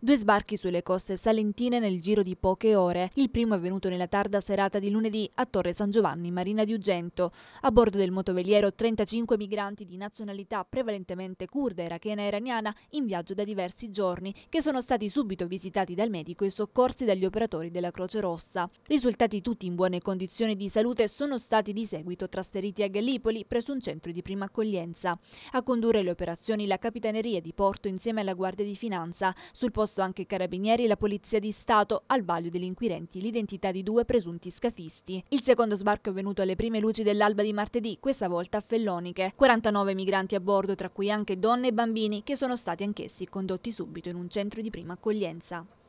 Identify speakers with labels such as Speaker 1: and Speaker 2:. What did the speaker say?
Speaker 1: Due sbarchi sulle coste salentine nel giro di poche ore. Il primo è avvenuto nella tarda serata di lunedì a Torre San Giovanni, Marina di Ugento. A bordo del motoveliero 35 migranti di nazionalità prevalentemente kurda, irachena e iraniana in viaggio da diversi giorni, che sono stati subito visitati dal medico e soccorsi dagli operatori della Croce Rossa. Risultati tutti in buone condizioni di salute sono stati di seguito trasferiti a Gallipoli presso un centro di prima accoglienza. A condurre le operazioni la Capitaneria di Porto insieme alla Guardia di Finanza. Sul posto proposto anche i carabinieri e la polizia di Stato al vaglio degli inquirenti l'identità di due presunti scafisti. Il secondo sbarco è avvenuto alle prime luci dell'alba di martedì, questa volta a Felloniche. 49 migranti a bordo, tra cui anche donne e bambini, che sono stati anch'essi condotti subito in un centro di prima accoglienza.